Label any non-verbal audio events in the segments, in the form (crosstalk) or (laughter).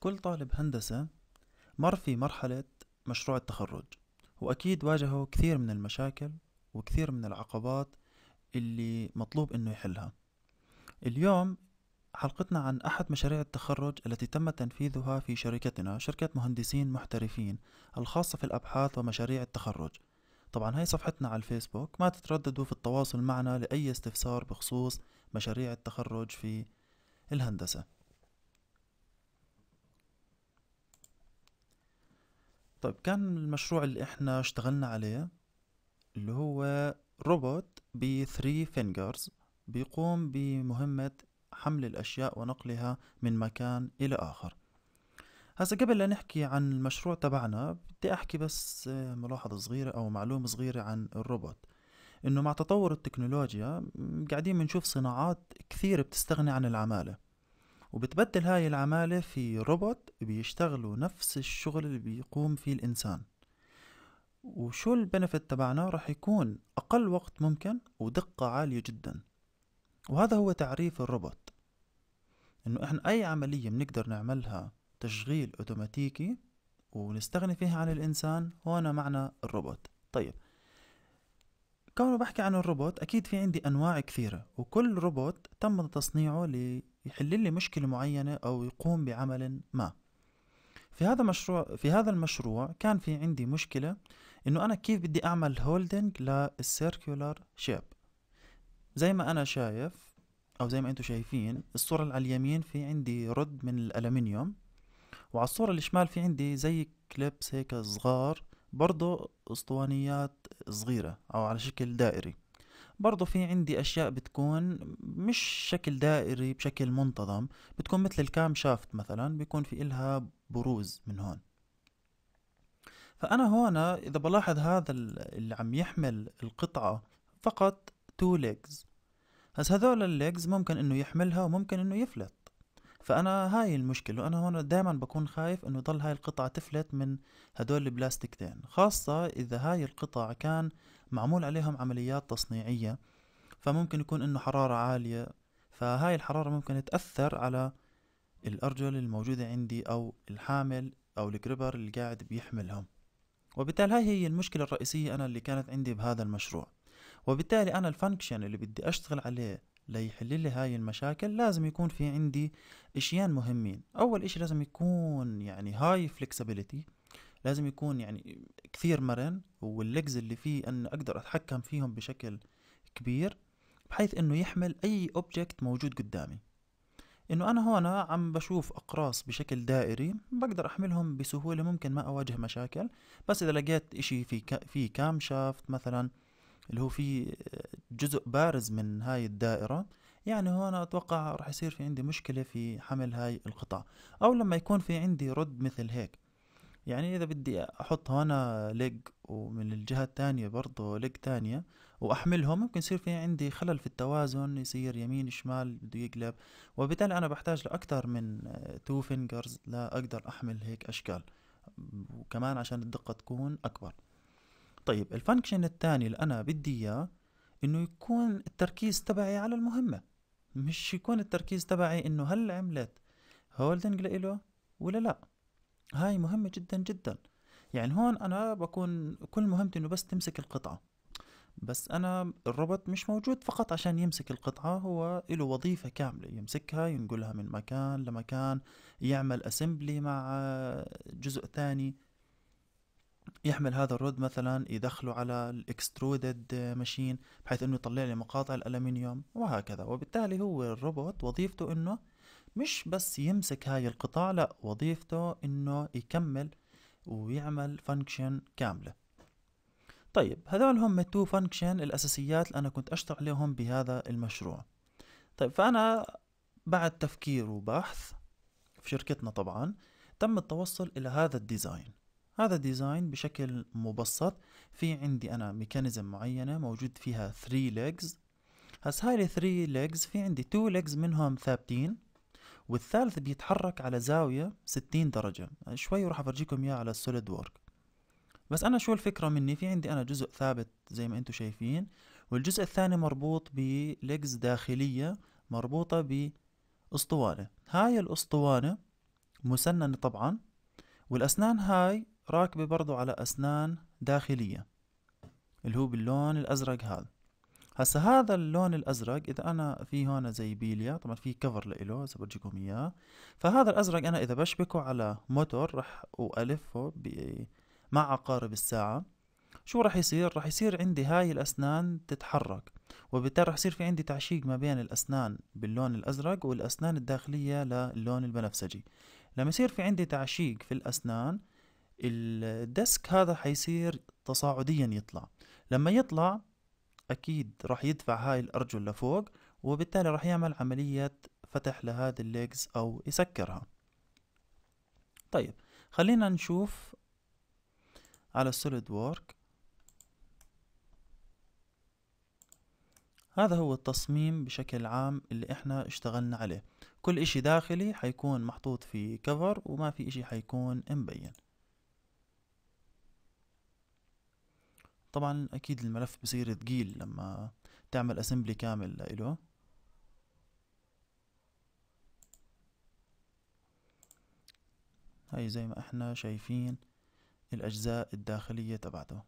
كل طالب هندسة مر في مرحلة مشروع التخرج وأكيد واجهه كثير من المشاكل وكثير من العقبات اللي مطلوب أنه يحلها اليوم حلقتنا عن أحد مشاريع التخرج التي تم تنفيذها في شركتنا شركة مهندسين محترفين الخاصة في الأبحاث ومشاريع التخرج طبعا هاي صفحتنا على الفيسبوك ما تترددوا في التواصل معنا لأي استفسار بخصوص مشاريع التخرج في الهندسة طيب كان المشروع اللي احنا اشتغلنا عليه اللي هو روبوت ب 3 فينجرز بيقوم بمهمة حمل الأشياء ونقلها من مكان إلى آخر هسا قبل لا نحكي عن المشروع تبعنا بدي أحكي بس آه، ملاحظة صغيرة أو معلومة صغيرة عن الروبوت إنه مع تطور التكنولوجيا قاعدين بنشوف صناعات كثيرة بتستغني عن العمالة وبتبدل هاي العمالة في روبوت بيشتغلوا نفس الشغل اللي بيقوم فيه الإنسان وشو البنفت تبعنا رح يكون أقل وقت ممكن ودقة عالية جدا وهذا هو تعريف الروبوت إنه إحنا أي عملية بنقدر نعملها تشغيل أوتوماتيكي ونستغني فيها عن الإنسان هون معنى الروبوت طيب كونه بحكي عن الروبوت أكيد في عندي أنواع كثيرة وكل روبوت تم تصنيعه يحل لي مشكلة معينة أو يقوم بعمل ما في هذا مشروع في هذا المشروع كان في عندي مشكلة إنه أنا كيف بدي أعمل هولدنج للسيركيولار شيب زي ما أنا شايف أو زي ما أنتم شايفين الصورة على اليمين في عندي رد من الألمنيوم وعلى الصورة الشمال في عندي زي كليبس هيك صغار برضو اسطوانيات صغيرة أو على شكل دائري برضو في عندي أشياء بتكون مش شكل دائري بشكل منتظم بتكون مثل الكام شافت مثلا بيكون في إلها بروز من هون فأنا هون إذا بلاحظ هذا اللي عم يحمل القطعة فقط تو ليجز هس هذول الليجز ممكن إنه يحملها وممكن إنه يفلت فأنا هاي المشكلة وأنا هون دائما بكون خايف إنه ضل هاي القطعة تفلت من هدول البلاستيكتين خاصة إذا هاي القطع كان معمول عليهم عمليات تصنيعية فممكن يكون انه حرارة عالية فهاي الحرارة ممكن تأثر على الأرجل الموجودة عندي أو الحامل أو الجريبر اللي قاعد بيحملهم وبالتالي هاي هي المشكلة الرئيسية أنا اللي كانت عندي بهذا المشروع وبالتالي أنا الفانكشن اللي بدي أشتغل عليه ليحل لي هاي المشاكل لازم يكون في عندي اشيان مهمين اول اشي لازم يكون يعني هاي فلكسبيليتي لازم يكون يعني كثير مرن واللجز اللي فيه أن أقدر أتحكم فيهم بشكل كبير بحيث أنه يحمل أي أوبجكت موجود قدامي انه انا هنا عم بشوف اقراص بشكل دائري بقدر احملهم بسهوله ممكن ما اواجه مشاكل بس اذا لقيت اشي في كا في كام شافت مثلا اللي هو في جزء بارز من هاي الدائره يعني هون اتوقع راح يصير في عندي مشكله في حمل هاي القطع او لما يكون في عندي رد مثل هيك يعني إذا بدي أحط هنا ليج ومن الجهة التانية برضه ليج تانية وأحملهم ممكن يصير في عندي خلل في التوازن يصير يمين شمال بده يقلب وبالتالي أنا بحتاج لأكثر من تو آه، فينجرز أقدر أحمل هيك أشكال وكمان عشان الدقة تكون أكبر طيب الفانكشن الثاني اللي أنا بدي إياه إنه يكون التركيز تبعي على المهمة مش يكون التركيز تبعي إنه هل عملت هولدنج لإله ولا لأ هاي مهمة جدا جدا يعني هون أنا بكون كل مهمتي إنه بس تمسك القطعة بس أنا الروبوت مش موجود فقط عشان يمسك القطعة هو له وظيفة كاملة يمسكها ينقلها من مكان لمكان يعمل أسمبلي مع جزء ثاني يحمل هذا الرود مثلا يدخله على الاكسترودد ماشين بحيث انه يطلع لي مقاطع الالمنيوم وهكذا وبالتالي هو الروبوت وظيفته انه مش بس يمسك هاي القطاع لا وظيفته انه يكمل ويعمل فانكشن كاملة طيب هذول هم التو فانكشن الأساسيات اللي أنا كنت أشتغل عليهم بهذا المشروع طيب فأنا بعد تفكير وبحث في شركتنا طبعا تم التوصل إلى هذا الديزاين هذا الديزاين بشكل مبسط في عندي أنا ميكانيزم معينة موجود فيها 3 ليجز هس هاي 3 ليجز في عندي 2 ليجز منهم ثابتين والثالث بيتحرك على زاوية 60 درجة يعني شوي راح أفرجيكم إياه على السوليد وورك بس أنا شو الفكرة مني في عندي أنا جزء ثابت زي ما أنتم شايفين والجزء الثاني مربوط بليجز داخلية مربوطة بأسطوانة هاي الأسطوانة مسننة طبعا والأسنان هاي راكبة برضو على أسنان داخلية اللي هو باللون الأزرق هذا هسا هذا اللون الازرق اذا انا في هون زي بيليا طبعا في كفر له اذا برجيكم اياه فهذا الازرق انا اذا بشبكه على موتور رح والفه مع عقارب الساعه شو رح يصير رح يصير عندي هاي الاسنان تتحرك وبالتالي رح يصير في عندي تعشيق ما بين الاسنان باللون الازرق والاسنان الداخليه للون البنفسجي لما يصير في عندي تعشيق في الاسنان الديسك هذا حيصير تصاعديا يطلع لما يطلع أكيد راح يدفع هاي الأرجل لفوق وبالتالي راح يعمل عملية فتح لهذه الليجز أو يسكرها طيب خلينا نشوف على السوليد وورك هذا هو التصميم بشكل عام اللي احنا اشتغلنا عليه كل اشي داخلي حيكون محطوط في كفر وما في اشي حيكون مبين طبعا اكيد الملف بصير ثقيل لما تعمل اسمبلي كامل لإله هاي زي ما احنا شايفين الاجزاء الداخلية تبعته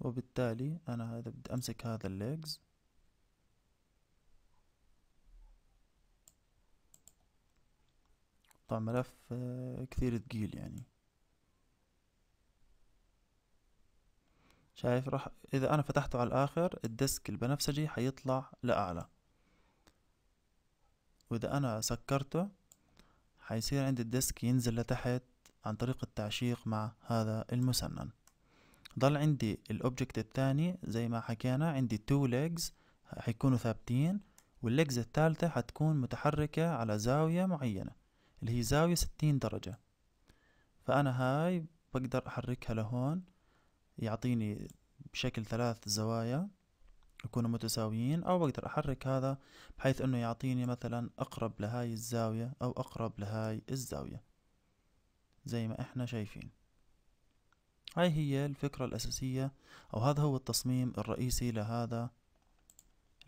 وبالتالي انا هذا بدي امسك هذا الليجز يقطع ملف آه، كثير ثقيل يعني شايف راح اذا انا فتحته على الاخر الديسك البنفسجي حيطلع لاعلى واذا انا سكرته حيصير عندي الديسك ينزل لتحت عن طريق التعشيق مع هذا المسنن ضل عندي الاوبجكت الثاني زي ما حكينا عندي تو ليجز حيكونوا ثابتين والليجز الثالثة حتكون متحركة على زاوية معينة اللي هي زاوية ستين درجة فأنا هاي بقدر أحركها لهون يعطيني بشكل ثلاث زوايا يكونوا متساويين أو بقدر أحرك هذا بحيث أنه يعطيني مثلا أقرب لهاي الزاوية أو أقرب لهاي الزاوية زي ما احنا شايفين هاي هي الفكرة الأساسية أو هذا هو التصميم الرئيسي لهذا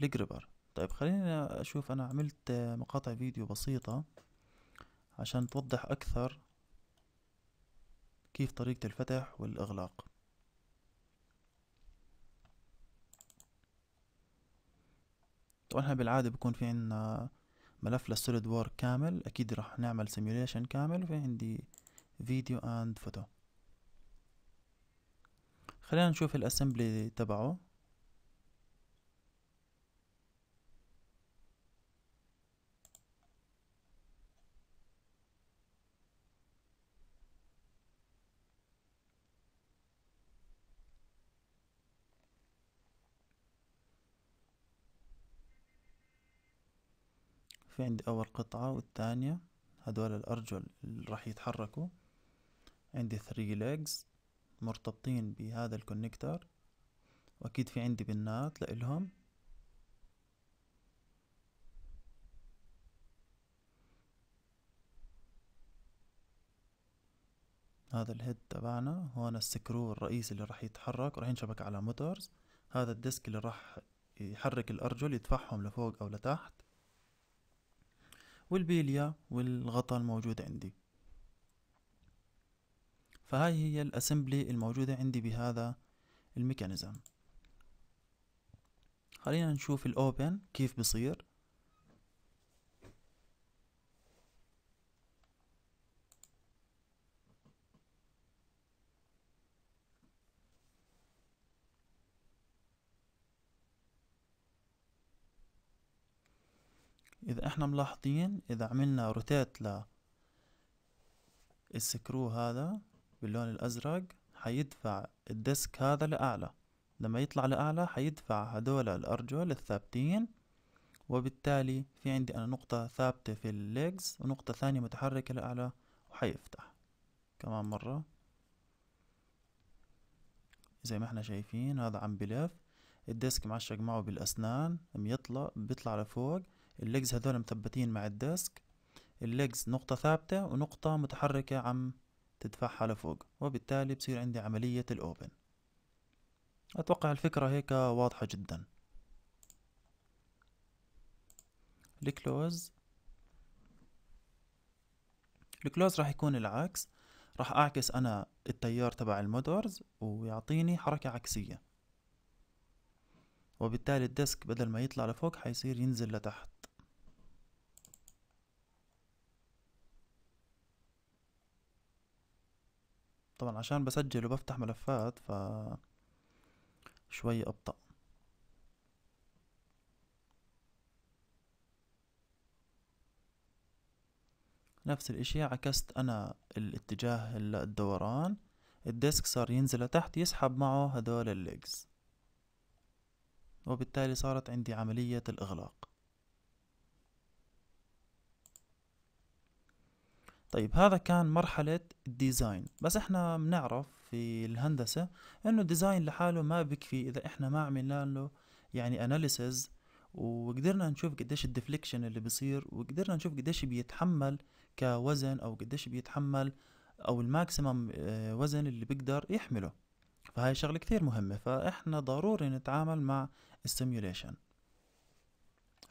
الجريبر طيب خليني أشوف أنا عملت مقاطع فيديو بسيطة عشان توضح أكثر كيف طريقة الفتح والإغلاق طبعا بالعادة بيكون في عنا ملف للسوليد وورك كامل أكيد راح نعمل سيميوليشن كامل وفي عندي فيديو أند فوتو خلينا نشوف الأسمبلي تبعه في عندي أول قطعة والتانية هدول الأرجل اللي راح يتحركوا عندي ثري ليجز مرتبطين بهذا الكونكتر وأكيد في عندي بنات لإلهم هذا الهيد تبعنا هون السكرو الرئيسي اللي راح يتحرك وراح ينشبك على موتورز هذا الديسك اللي راح يحرك الأرجل يدفعهم لفوق أو لتحت والبيليا والغطاء الموجود عندي فهاي هي الاسمبلي الموجودة عندي بهذا الميكانيزم خلينا نشوف الاوبن كيف بصير اذا احنا ملاحظين اذا عملنا روتات السكرو هذا باللون الازرق حيدفع الديسك هذا لاعلى لما يطلع لاعلى حيدفع هدول الارجل الثابتين وبالتالي في عندي انا نقطة ثابتة في الليجز ونقطة ثانية متحركة لاعلى وحيفتح كمان مرة زي ما احنا شايفين هذا عم بلف الديسك معشق معه بالاسنان بيطلع بيطلع لفوق الليجز هذول مثبتين مع الديسك الليجز نقطة ثابتة ونقطة متحركة عم تدفعها لفوق وبالتالي بصير عندي عملية الأوبن أتوقع الفكرة هيك واضحة جدا الكلوز الكلوز راح يكون العكس راح أعكس أنا التيار تبع المودورز ويعطيني حركة عكسية وبالتالي الديسك بدل ما يطلع لفوق حيصير ينزل لتحت طبعا عشان بسجل وبفتح ملفات ف شوي أبطأ نفس الاشي عكست انا الاتجاه الدوران الديسك صار ينزل لتحت يسحب معه هدول الليجز وبالتالي صارت عندي عملية الإغلاق طيب هذا كان مرحلة الديزاين بس احنا بنعرف في الهندسة انه الديزاين لحاله ما بكفي اذا احنا ما عملنا له يعني اناليسز وقدرنا نشوف قديش الديفليكشن اللي بيصير وقدرنا نشوف قديش بيتحمل كوزن او قديش بيتحمل او الماكسيمم آه، وزن اللي بيقدر يحمله فهاي شغلة كتير مهمة فاحنا ضروري نتعامل مع السيميوليشن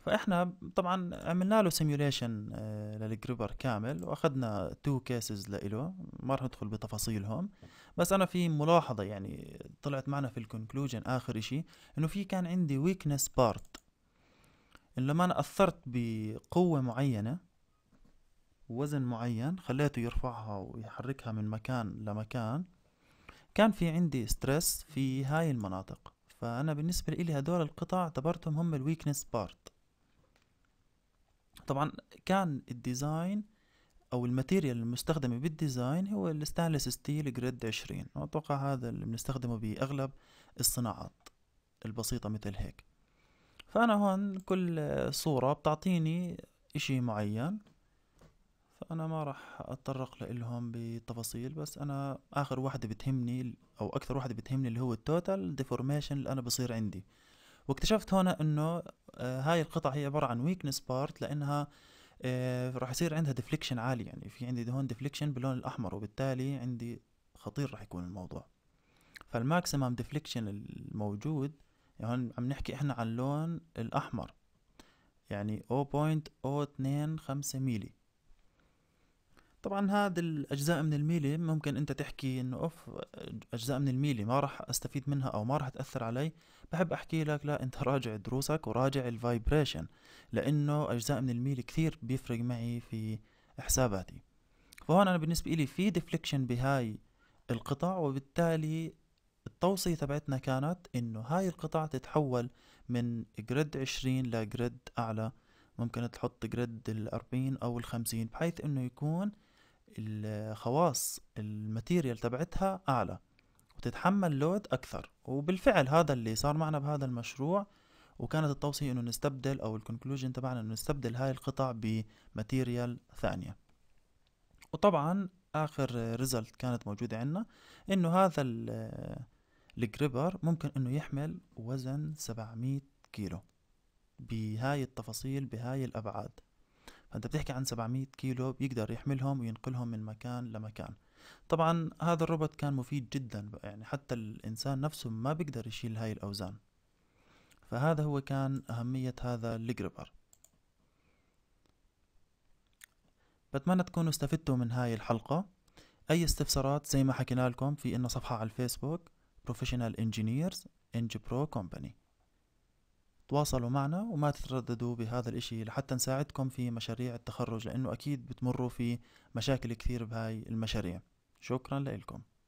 فاحنا طبعا عملنا له سيميوليشن آه، للجريبر كامل واخذنا تو كيسز لإله ما راح ندخل بتفاصيلهم بس انا في ملاحظه يعني طلعت معنا في الكونكلوجن اخر شيء انه في كان عندي ويكنس بارت إن لما انا اثرت بقوه معينه وزن معين خليته يرفعها ويحركها من مكان لمكان كان في عندي ستريس في هاي المناطق فانا بالنسبه لي هدول القطع اعتبرتهم هم الويكنس بارت طبعا كان الديزاين او الماتيريال المستخدمه بالديزاين هو الستانلس ستيل جريد 20 واتوقع هذا اللي بنستخدمه باغلب الصناعات البسيطه مثل هيك فانا هون كل صوره بتعطيني اشي معين فانا ما راح اتطرق لهم بتفاصيل بس انا اخر واحده بتهمني او اكثر واحده بتهمني اللي هو التوتال ديفورميشن اللي انا بصير عندي واكتشفت هنا انه آه، هاي القطع هي عباره عن ويكنس بارت لانها آه، راح يصير عندها ديفليكشن عالي يعني في عندي هون ديفليكشن باللون الاحمر وبالتالي عندي خطير راح يكون الموضوع فالماكسيمم ديفليكشن الموجود هون يعني عم نحكي احنا عن اللون الاحمر يعني 0.025 ميلي طبعا هذه الاجزاء من الميلي ممكن انت تحكي انه اوف اجزاء من الميلي ما راح استفيد منها او ما راح تاثر علي بحب احكي لك لا انت (laughs) راجع دروسك وراجع الفايبريشن لانه اجزاء من الميلي كثير بيفرق معي في حساباتي فهون انا بالنسبه لي في ديفليكشن بهاي القطع وبالتالي التوصية تبعتنا كانت انه هاي القطع تتحول من جريد عشرين لجريد اعلى ممكن تحط جريد الأربعين أو الخمسين بحيث إنه يكون الخواص الماتيريال تبعتها أعلى وتتحمل لود أكثر وبالفعل هذا اللي صار معنا بهذا المشروع وكانت التوصية إنه نستبدل أو الكونكلوجن تبعنا إنه نستبدل هاي القطع بماتيريال ثانية وطبعا آخر ريزلت كانت موجودة عنا إنه هذا الجريبر ممكن إنه يحمل وزن 700 كيلو بهاي التفاصيل بهاي الأبعاد فأنت بتحكي عن 700 كيلو بيقدر يحملهم وينقلهم من مكان لمكان طبعا هذا الروبوت كان مفيد جدا يعني حتى الإنسان نفسه ما بيقدر يشيل هاي الأوزان فهذا هو كان أهمية هذا الجريبر بتمنى تكونوا استفدتوا من هاي الحلقة أي استفسارات زي ما حكينا لكم في إنه صفحة على الفيسبوك Professional Engineers إنج برو Company تواصلوا معنا وما تترددوا بهذا الإشي لحتى نساعدكم في مشاريع التخرج لأنه أكيد بتمروا في مشاكل كثير بهاي المشاريع شكرا لكم